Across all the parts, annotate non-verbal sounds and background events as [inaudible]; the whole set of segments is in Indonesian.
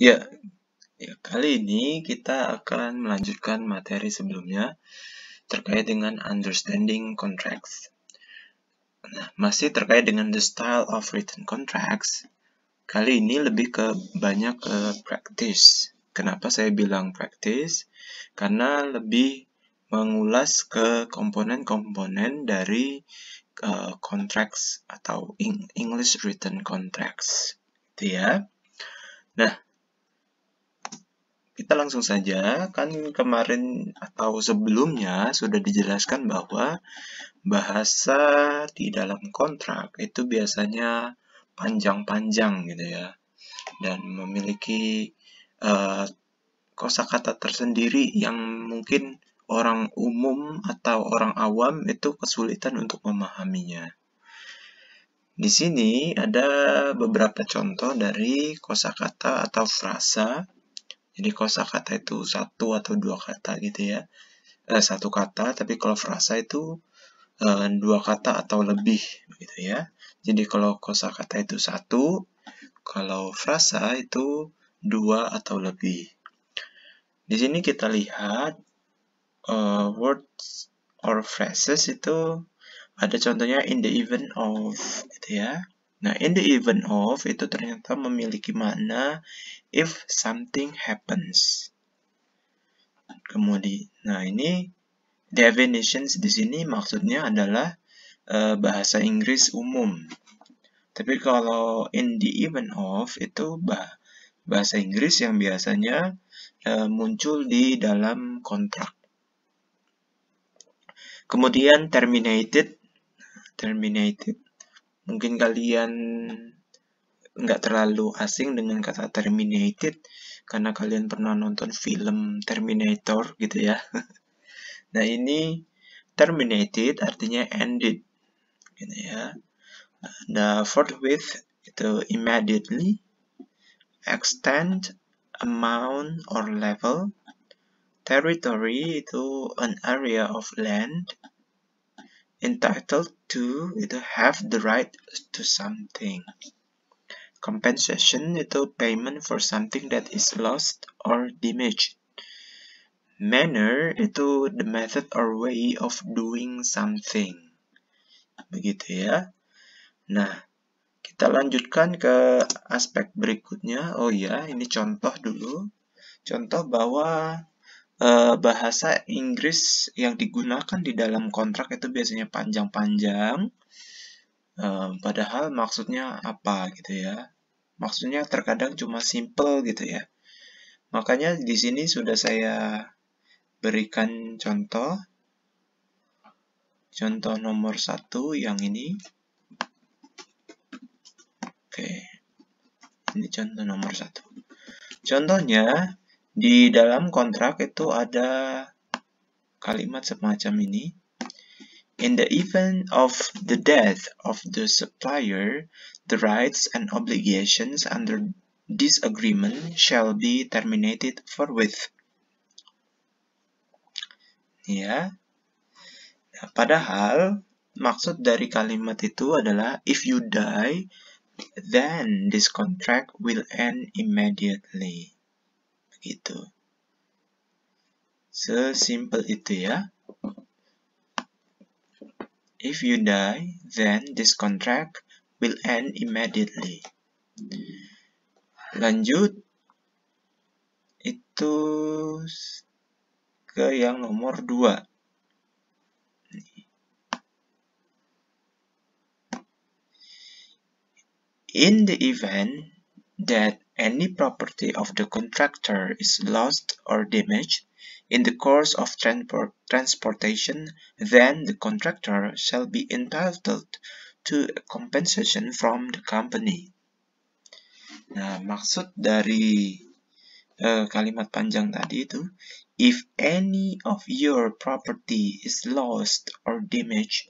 Ya, ya, kali ini kita akan melanjutkan materi sebelumnya terkait dengan understanding contracts. Nah, masih terkait dengan the style of written contracts, kali ini lebih ke banyak ke practice. Kenapa saya bilang practice? Karena lebih mengulas ke komponen-komponen dari uh, contracts atau English written contracts. Gitu ya. Nah, kita langsung saja, kan kemarin atau sebelumnya sudah dijelaskan bahwa bahasa di dalam kontrak itu biasanya panjang-panjang gitu ya, dan memiliki uh, kosakata tersendiri yang mungkin orang umum atau orang awam itu kesulitan untuk memahaminya. Di sini ada beberapa contoh dari kosakata atau frasa jadi kosakata itu satu atau dua kata gitu ya. Eh, satu kata, tapi kalau frasa itu eh, dua kata atau lebih gitu ya. Jadi kalau kosakata itu satu, kalau frasa itu dua atau lebih. Di sini kita lihat uh, words or phrases itu ada contohnya in the event of gitu ya Nah, in the event of itu ternyata memiliki makna if something happens. Kemudian, nah ini definitions di sini maksudnya adalah e, bahasa Inggris umum. Tapi kalau in the event of itu bah bahasa Inggris yang biasanya e, muncul di dalam kontrak. Kemudian terminated, terminated mungkin kalian nggak terlalu asing dengan kata Terminated karena kalian pernah nonton film Terminator gitu ya. [laughs] nah ini Terminated artinya ended, gitu ya. The forthwith itu immediately, extend amount or level, territory itu an area of land, entitled to itu have the right to something compensation itu payment for something that is lost or damaged manner itu the method or way of doing something begitu ya nah kita lanjutkan ke aspek berikutnya oh iya ini contoh dulu contoh bahwa Eh, bahasa Inggris yang digunakan di dalam kontrak itu biasanya panjang-panjang. Uh, padahal maksudnya apa gitu ya? Maksudnya terkadang cuma simple gitu ya. Makanya di sini sudah saya berikan contoh. Contoh nomor satu yang ini. Oke, ini contoh nomor satu. Contohnya, di dalam kontrak itu ada kalimat semacam ini. In the event of the death of the supplier, the rights and obligations under this agreement shall be terminated forthwith. Ya. Nah, padahal maksud dari kalimat itu adalah if you die, then this contract will end immediately gitu. Sesimpel itu ya. If you die, then this contract will end immediately. Lanjut, itu ke yang nomor 2. In the event that Any property of the contractor is lost or damaged in the course of transport, transportation, then the contractor shall be entitled to compensation from the company. Nah, maksud dari uh, kalimat panjang tadi itu, if any of your property is lost or damaged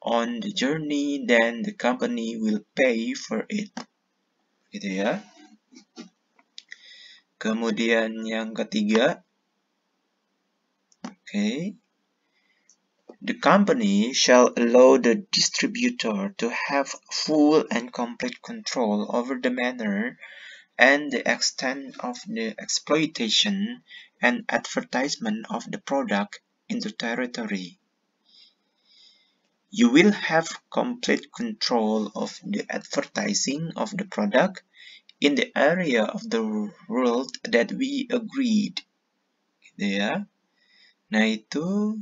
on the journey, then the company will pay for it. Gitu ya. Kemudian yang ketiga, okay, the company shall allow the distributor to have full and complete control over the manner and the extent of the exploitation and advertisement of the product in the territory. You will have complete control of the advertising of the product in the area of the world that we agreed gitu ya nah itu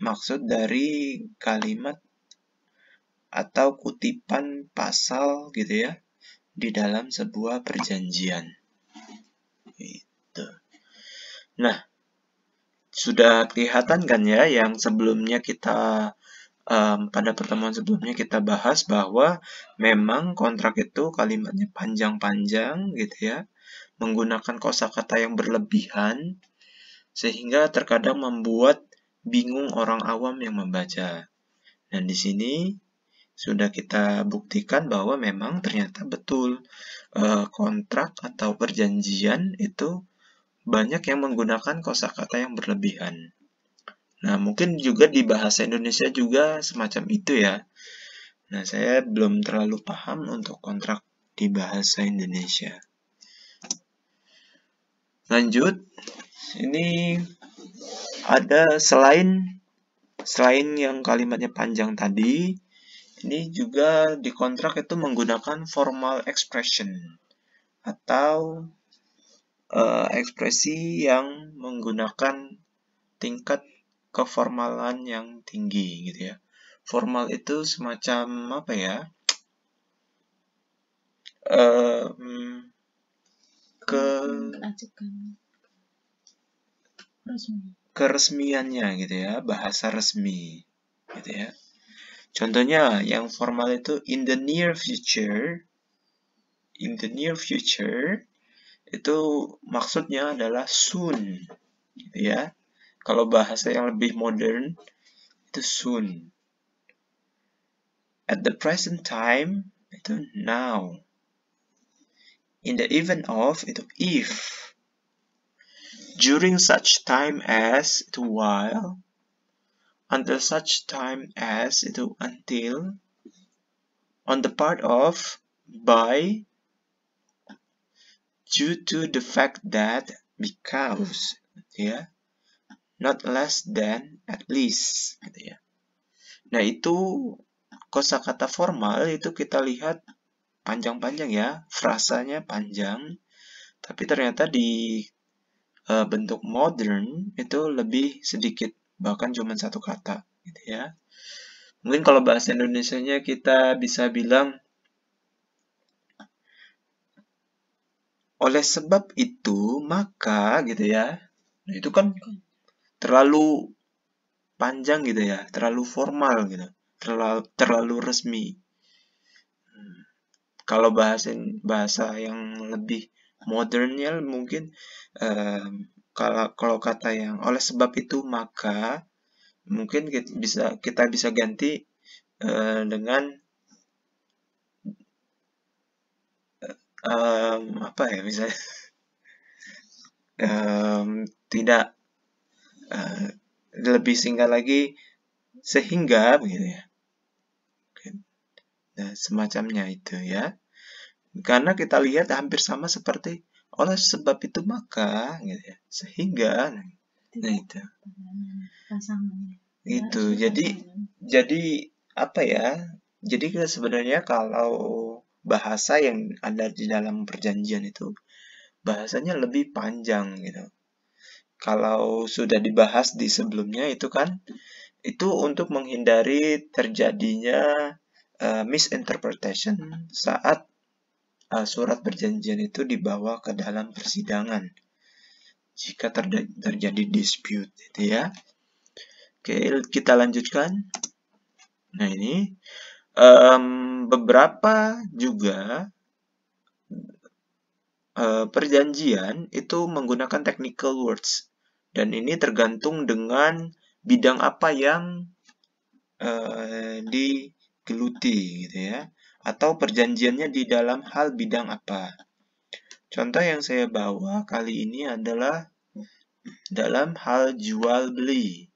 maksud dari kalimat atau kutipan pasal gitu ya di dalam sebuah perjanjian itu nah sudah kelihatan kan ya yang sebelumnya kita um, pada pertemuan sebelumnya kita bahas bahwa memang kontrak itu kalimatnya panjang-panjang gitu ya, menggunakan kosakata yang berlebihan sehingga terkadang membuat bingung orang awam yang membaca. Dan di sini sudah kita buktikan bahwa memang ternyata betul eh, kontrak atau perjanjian itu banyak yang menggunakan kosakata yang berlebihan. Nah, mungkin juga di bahasa Indonesia juga semacam itu ya. Nah, saya belum terlalu paham untuk kontrak di bahasa Indonesia. Lanjut, ini ada selain selain yang kalimatnya panjang tadi, ini juga di kontrak itu menggunakan formal expression atau uh, ekspresi yang menggunakan tingkat keformalan yang tinggi gitu ya. Formal itu semacam apa ya? Um, ke keresmiannya gitu ya, bahasa resmi gitu ya. Contohnya yang formal itu in the near future, in the near future itu maksudnya adalah soon gitu ya kalau bahasa yang lebih modern, itu soon. At the present time, itu now. In the event of, itu if. During such time as, itu while. Under such time as, itu until. On the part of, by, due to the fact that, because, ya. Yeah not less than, at least, gitu ya. Nah, itu kosakata formal itu kita lihat panjang-panjang ya, frasanya panjang, tapi ternyata di e, bentuk modern itu lebih sedikit, bahkan cuma satu kata, gitu ya. Mungkin kalau bahasa nya kita bisa bilang oleh sebab itu maka gitu ya. Nah, itu kan terlalu panjang gitu ya, terlalu formal gitu, terlalu, terlalu resmi. Hmm. Kalau bahasin bahasa yang lebih modernnya mungkin um, eh, kalau kalau kata yang oleh sebab itu maka mungkin kita bisa kita bisa ganti uh, dengan um, apa ya misalnya um, [laughs] tidak uh, lebih singkat lagi sehingga begitu ya nah, semacamnya itu ya karena kita lihat hampir sama seperti oleh sebab itu maka gitu ya sehingga nah itu pasangannya itu jadi jadi apa ya jadi kita sebenarnya kalau bahasa yang ada di dalam perjanjian itu bahasanya lebih panjang gitu kalau sudah dibahas di sebelumnya itu kan itu untuk menghindari terjadinya uh, misinterpretation saat uh, surat perjanjian itu dibawa ke dalam persidangan jika terjadi dispute itu ya oke kita lanjutkan nah ini um, beberapa juga Eh, perjanjian itu menggunakan technical words dan ini tergantung dengan bidang apa yang uh, digeluti gitu ya atau perjanjiannya di dalam hal bidang apa. Contoh yang saya bawa kali ini adalah dalam hal jual beli,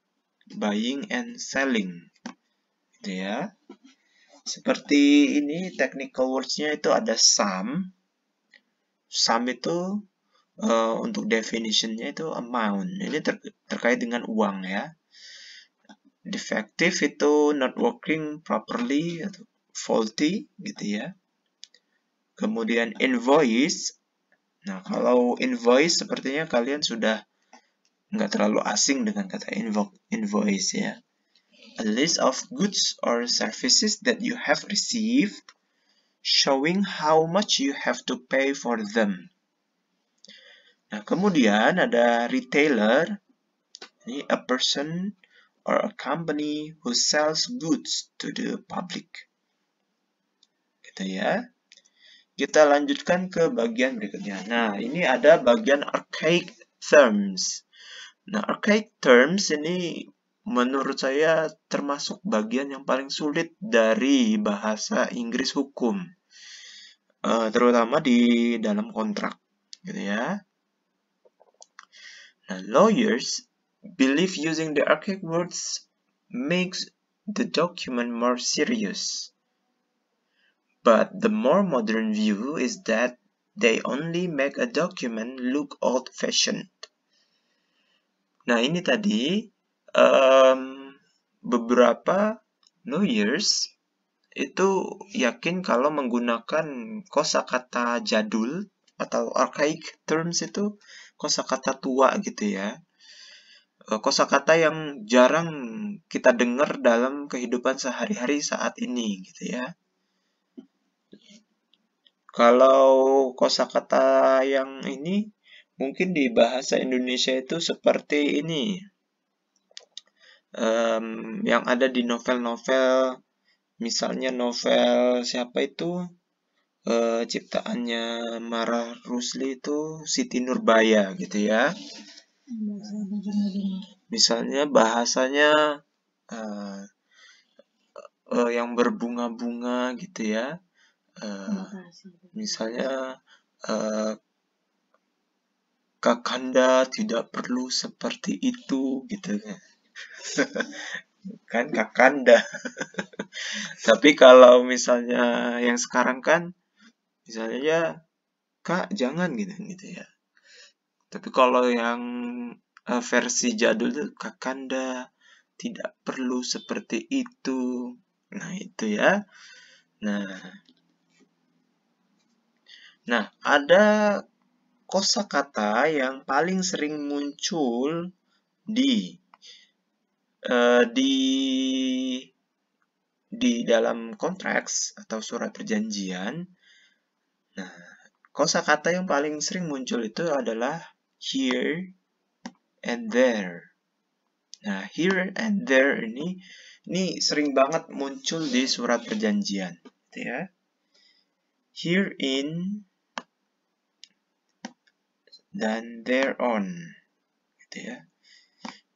buying and selling. Gitu ya. Seperti ini technical words-nya itu ada sum, sum itu uh, untuk definitionnya itu amount. Ini ter terkait dengan uang ya. Defective itu not working properly, atau faulty gitu ya. Kemudian invoice. Nah kalau invoice sepertinya kalian sudah nggak terlalu asing dengan kata invo invoice ya. A list of goods or services that you have received showing how much you have to pay for them. Nah, kemudian ada retailer, ini a person or a company who sells goods to the public. Gitu ya. Kita lanjutkan ke bagian berikutnya. Nah, ini ada bagian archaic terms. Nah, archaic terms ini menurut saya termasuk bagian yang paling sulit dari bahasa Inggris hukum, uh, terutama di dalam kontrak, gitu ya. Nah, lawyers believe using the archaic words makes the document more serious. But the more modern view is that they only make a document look old-fashioned. Nah, ini tadi um, beberapa New Year's itu yakin kalau menggunakan kosakata jadul atau archaic terms itu kosakata tua gitu ya. E, kosakata yang jarang kita dengar dalam kehidupan sehari-hari saat ini gitu ya. Kalau kosakata yang ini mungkin di bahasa Indonesia itu seperti ini um, yang ada di novel-novel misalnya novel siapa itu e, ciptaannya Mara Rusli itu Siti Nurbaya gitu ya misalnya bahasanya uh, uh, yang berbunga-bunga gitu ya uh, misalnya uh, Kakanda tidak perlu seperti itu gitu kan [laughs] kan kakanda [laughs] tapi kalau misalnya yang sekarang kan misalnya ya kak jangan gitu gitu ya tapi kalau yang uh, versi jadul tuh kakanda tidak perlu seperti itu nah itu ya nah nah ada kosakata yang paling sering muncul di uh, di di dalam kontrak atau surat perjanjian, nah kosakata yang paling sering muncul itu adalah here and there. Nah, here and there ini ini sering banget muncul di surat perjanjian, gitu ya. Here in dan there on, gitu ya.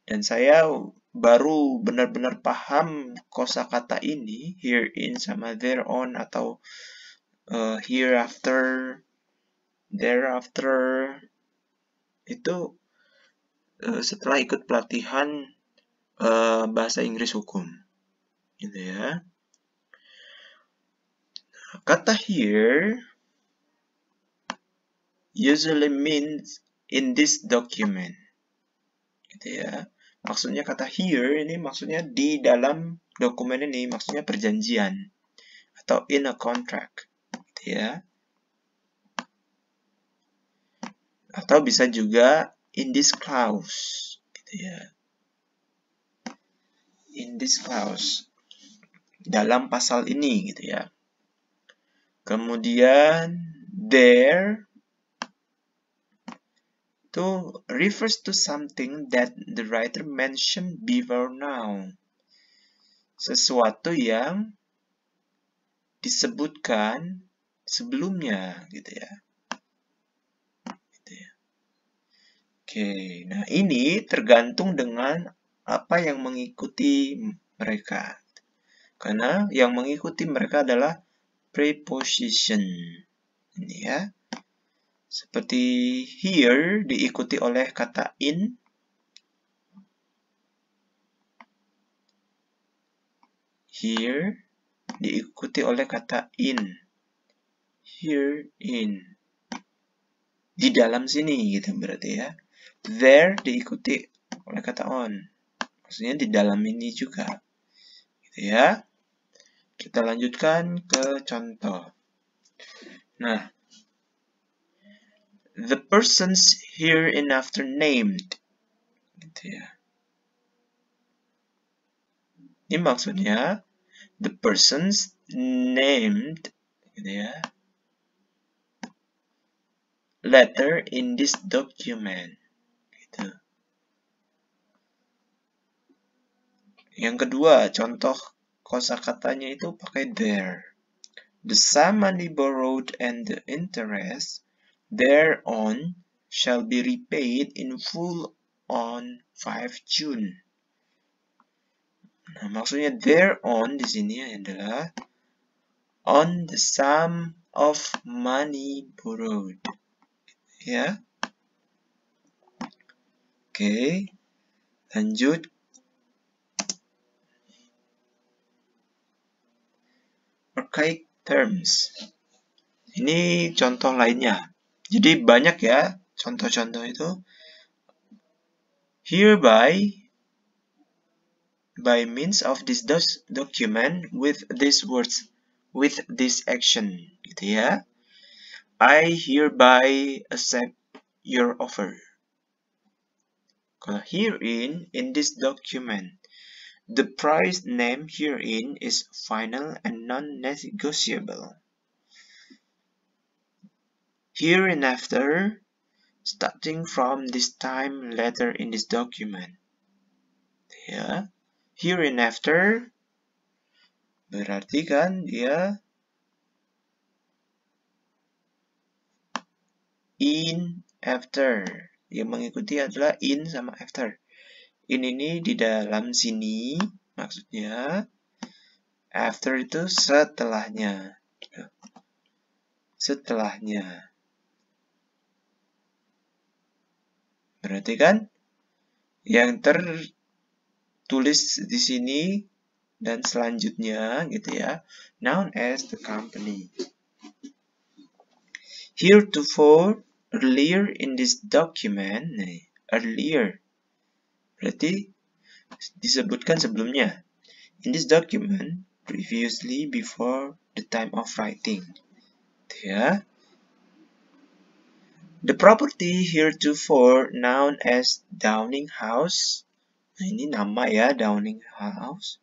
Dan saya baru benar-benar paham kosakata ini here in sama there on atau uh, eh, there after itu uh, setelah ikut pelatihan uh, bahasa Inggris hukum gitu ya nah, kata here usually means in this document gitu ya maksudnya kata here ini maksudnya di dalam dokumen ini maksudnya perjanjian atau in a contract gitu ya atau bisa juga in this clause gitu ya in this clause dalam pasal ini gitu ya kemudian there itu refers to something that the writer mentioned before now. Sesuatu yang disebutkan sebelumnya gitu ya. Gitu ya. Oke, nah ini tergantung dengan apa yang mengikuti mereka. Karena yang mengikuti mereka adalah preposition. Ini ya. Seperti here diikuti oleh kata in. Here diikuti oleh kata in. Here in. Di dalam sini gitu berarti ya. There diikuti oleh kata on. Maksudnya di dalam ini juga. Gitu ya. Kita lanjutkan ke contoh. Nah, the persons after named gitu ya ini maksudnya the persons named gitu ya letter in this document gitu. yang kedua contoh kosakatanya itu pakai there the sum money borrowed and the interest thereon shall be repaid in full on 5 June. Nah, maksudnya thereon di sini adalah on the sum of money borrowed. Ya. Oke. Okay. Lanjut. Archaic terms. Ini contoh lainnya. Jadi banyak ya contoh-contoh itu. Hereby, by means of this document with these words, with this action, gitu ya. I hereby accept your offer. Kalau herein, in this document, the price name herein is final and non-negotiable here after, starting from this time later in this document ya here after, berarti kan dia in after yang mengikuti adalah in sama after in ini di dalam sini maksudnya after itu setelahnya gitu. setelahnya Berarti kan yang tertulis di sini dan selanjutnya gitu ya. Noun as the company. Heretofore earlier in this document. earlier. Berarti disebutkan sebelumnya. In this document, previously before the time of writing. Gitu ya. The property heretofore known as Downing House, nah ini nama ya Downing House.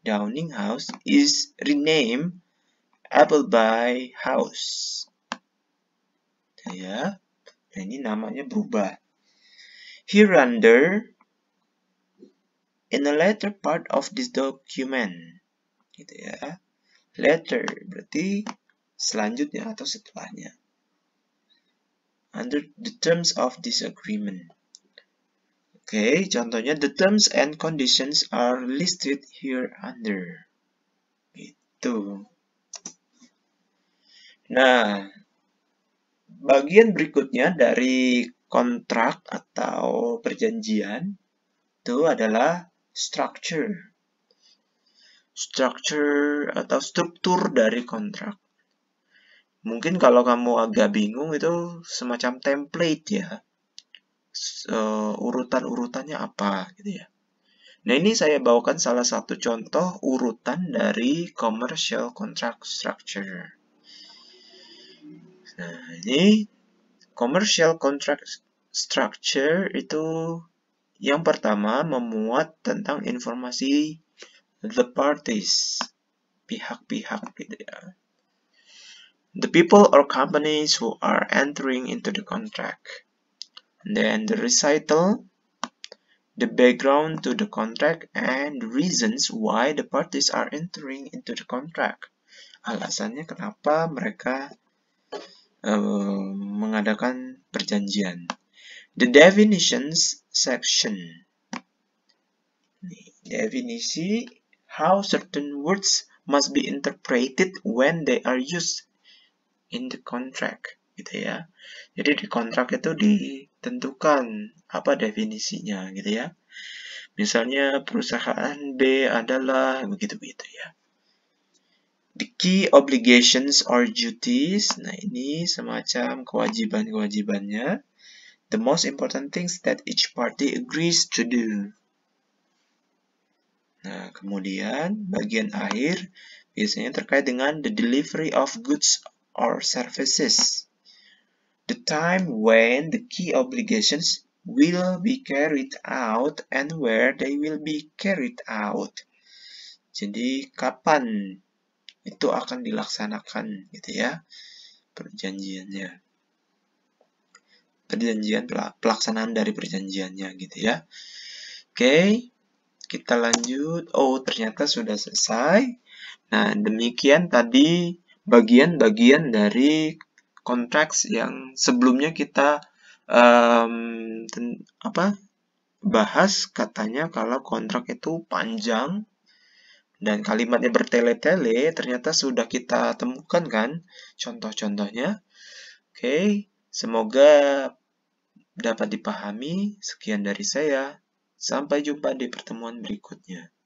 Downing House is renamed Appleby House. ya, nah ini namanya berubah. Hereunder in the latter part of this document, gitu ya. Later berarti selanjutnya atau setelahnya under the terms of this agreement. Oke, okay, contohnya the terms and conditions are listed here under. Gitu. Nah, bagian berikutnya dari kontrak atau perjanjian itu adalah structure. Structure atau struktur dari kontrak. Mungkin kalau kamu agak bingung itu semacam template ya. Uh, urutan-urutannya apa gitu ya. Nah, ini saya bawakan salah satu contoh urutan dari commercial contract structure. Nah, ini commercial contract structure itu yang pertama memuat tentang informasi the parties, pihak-pihak gitu ya the people or companies who are entering into the contract. And then the recital, the background to the contract, and the reasons why the parties are entering into the contract. Alasannya kenapa mereka uh, mengadakan perjanjian. The definitions section. Definisi how certain words must be interpreted when they are used in the contract gitu ya. Jadi di kontrak itu ditentukan apa definisinya gitu ya. Misalnya perusahaan B adalah begitu-begitu ya. The key obligations or duties. Nah, ini semacam kewajiban-kewajibannya. The most important things that each party agrees to do. Nah, kemudian bagian akhir biasanya terkait dengan the delivery of goods or services. The time when the key obligations will be carried out and where they will be carried out. Jadi kapan itu akan dilaksanakan gitu ya perjanjiannya. Perjanjian pelaksanaan dari perjanjiannya gitu ya. Oke, kita lanjut. Oh, ternyata sudah selesai. Nah, demikian tadi bagian-bagian dari konteks yang sebelumnya kita um, ten, apa bahas katanya kalau kontrak itu panjang dan kalimatnya bertele-tele ternyata sudah kita temukan kan contoh-contohnya. Oke, semoga dapat dipahami. Sekian dari saya. Sampai jumpa di pertemuan berikutnya.